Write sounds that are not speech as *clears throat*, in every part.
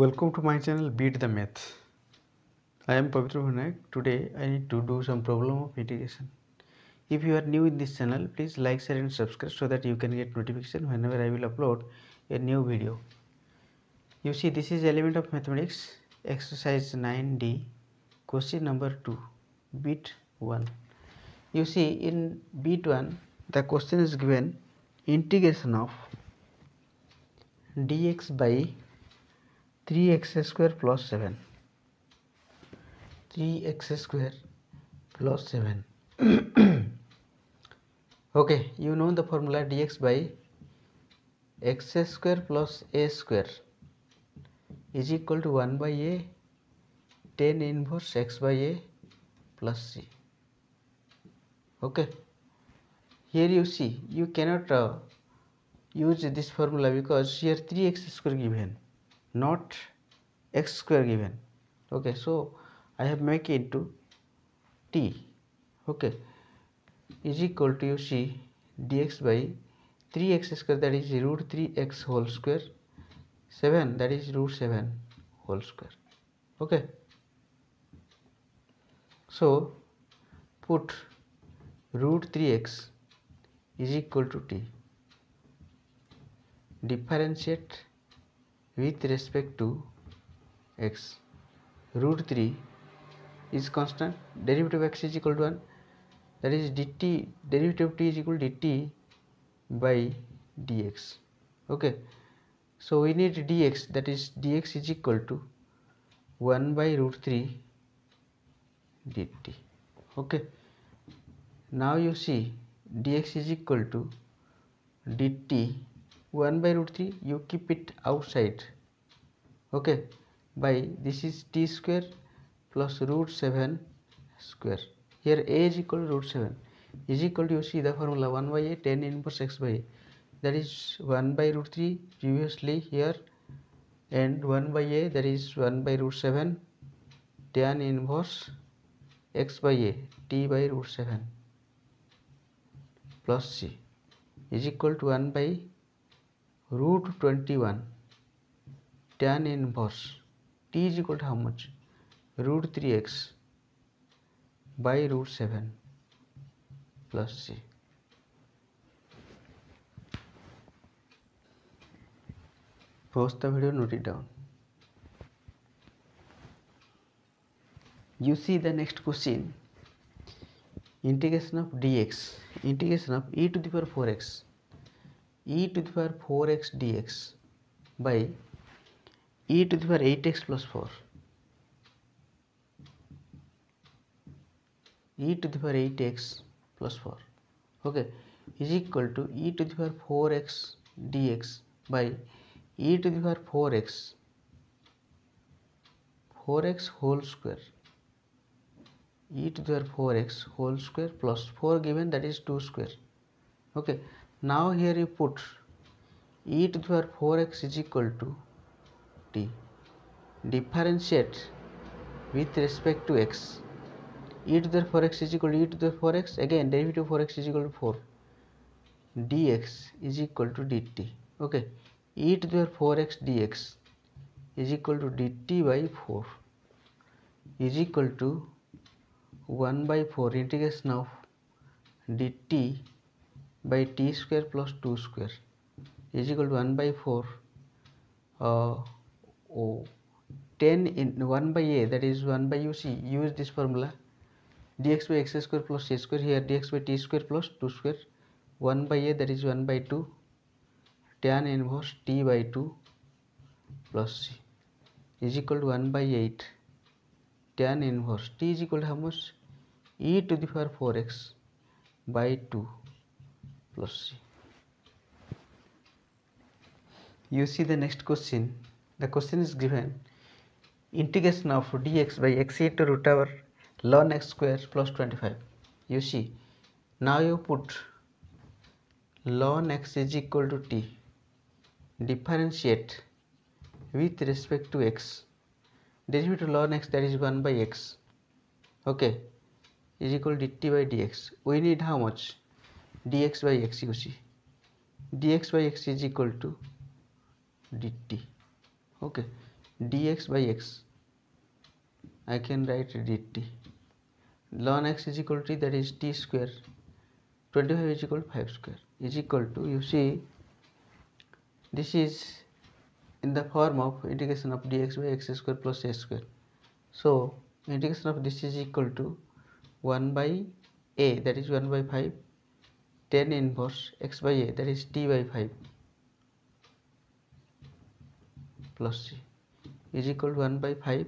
Welcome to my channel Beat the Math. I am Pavitra Bhanak. Today I need to do some problem of integration. If you are new in this channel, please like, share and subscribe so that you can get notification whenever I will upload a new video. You see this is element of mathematics exercise 9D question number 2 beat 1. You see in beat 1 the question is given integration of dx by 3x square plus 7. 3x square plus 7. *clears throat* okay you know the formula dx by x square plus a square is equal to 1 by a 10 inverse x by a plus c okay here you see you cannot uh, use this formula because here 3x square given not x square given okay so I have make into t okay is equal to you see dx by 3x square that is root 3x whole square 7 that is root 7 whole square okay so put root 3x is equal to t differentiate with respect to x root 3 is constant derivative of x is equal to 1 that is dt derivative of t is equal to dt by dx okay so we need dx that is dx is equal to 1 by root 3 dt okay now you see dx is equal to dt 1 by root 3 you keep it outside okay by this is t square plus root 7 square here a is equal to root 7 is equal to you see the formula 1 by a 10 inverse x by a that is 1 by root 3 previously here and 1 by a that is 1 by root 7 tan inverse x by a t by root 7 plus c is equal to 1 by root twenty one tan inverse T G equal to how much three X by root seven plus C post the video note it down you see the next question integration of D X integration of E to the power four X E to the power four X D X by E to the power eight X plus four E to the power eight X plus four okay is equal to E to the power four X D X by E to the power four X four X whole square E to the power four X whole square plus four given that is two square okay Now here you put e to the power 4x is equal to t. Differentiate with respect to x. e to the power 4x is equal to e to the power 4x. Again derivative of 4x is equal to 4. dx is equal to dt. Okay. e to the power 4x dx is equal to dt by 4 is equal to 1 by 4 integration of dt by t square plus 2 square is equal to 1 by 4 uh, oh, 10 in 1 by a that is 1 by uc use this formula dx by x square plus c square here dx by t square plus 2 square 1 by a that is 1 by 2 tan inverse t by 2 plus c is equal to 1 by 8 tan inverse t is equal to how much e to the power 4x by 2 plus c you see the next question the question is given integration of dx by x into root over ln x square plus 25 you see now you put ln x is equal to t differentiate with respect to x derivative ln x that is 1 by x okay is equal to dt by dx we need how much dx by x you see dx by x is equal to dt okay dx by x I can write dt ln x is equal to that is t square 25 is equal to 5 square is equal to you see this is in the form of integration of dx by x square plus a square so integration of this is equal to 1 by a that is 1 by 5 10 inverse x by a that is t by 5 plus c is equal to 1 by 5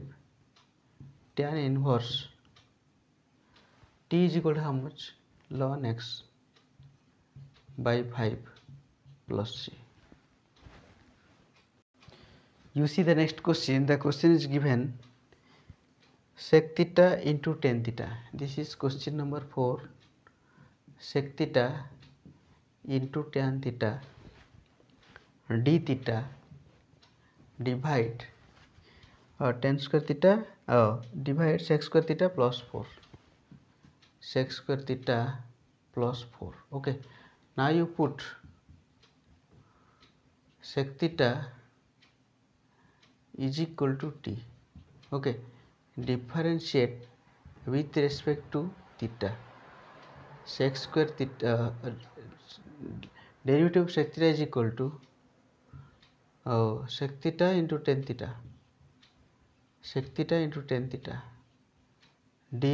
tan inverse t is equal to how much ln x by 5 plus c you see the next question the question is given sec theta into tan theta this is question number 4 sec theta into tan theta D theta divide tan square theta divide sec square theta plus four sec square theta plus four okay ना you put sec theta is equal to T okay differentiate with respect to theta sec square derivative sec theta is equal to oh sec theta into tan theta sec theta into tan theta D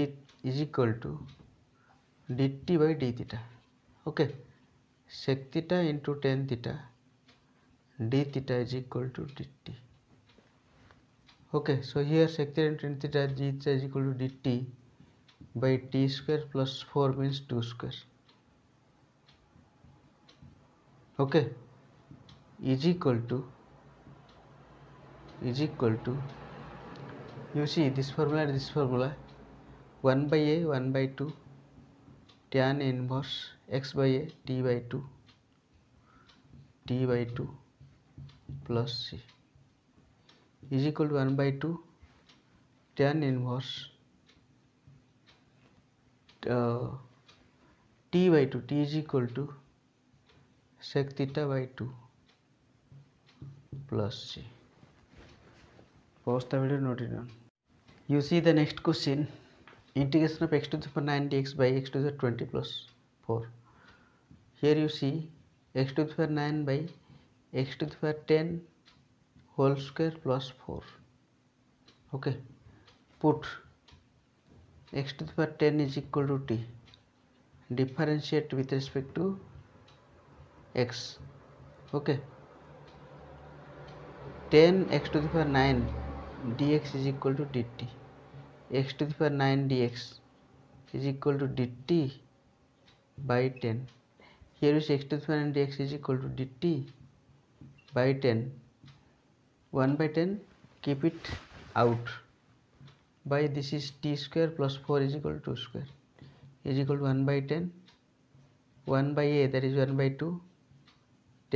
is equal to D T by D theta okay sec theta into tan theta D theta is equal to D T okay so here sec theta into tan theta G is equal to D T by t square plus 4 means 2 square okay is equal to is equal to you see this formula and this formula 1 by a 1 by 2 tan inverse x by a t by 2 t by 2 plus c is equal to 1 by 2 tan inverse uh, t by 2 t is equal to sec theta by 2 plus c pause the video note it down you see the next question integration of x to the power 9 dx by x to the 20 plus 4 here you see x to the power 9 by x to the power 10 whole square plus 4 okay put x to the power 10 is equal to t differentiate with respect to x okay 10 x to the power 9 dx is equal to dt x to the power 9 dx is equal to dt by 10 here is x to the power 9 dx is equal to dt by 10 1 by 10 keep it out by this is t square plus 4 is equal to 2 square is equal to 1 by 10 1 by a that is 1 by 2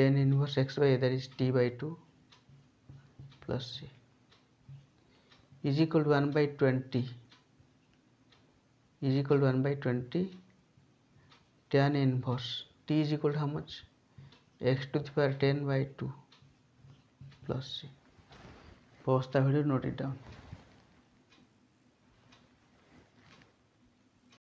10 inverse x by a that is t by 2 plus c is equal to 1 by 20 is equal to 1 by 20 tan inverse t is equal to how much x to the power 10 by 2 plus c post the video note it down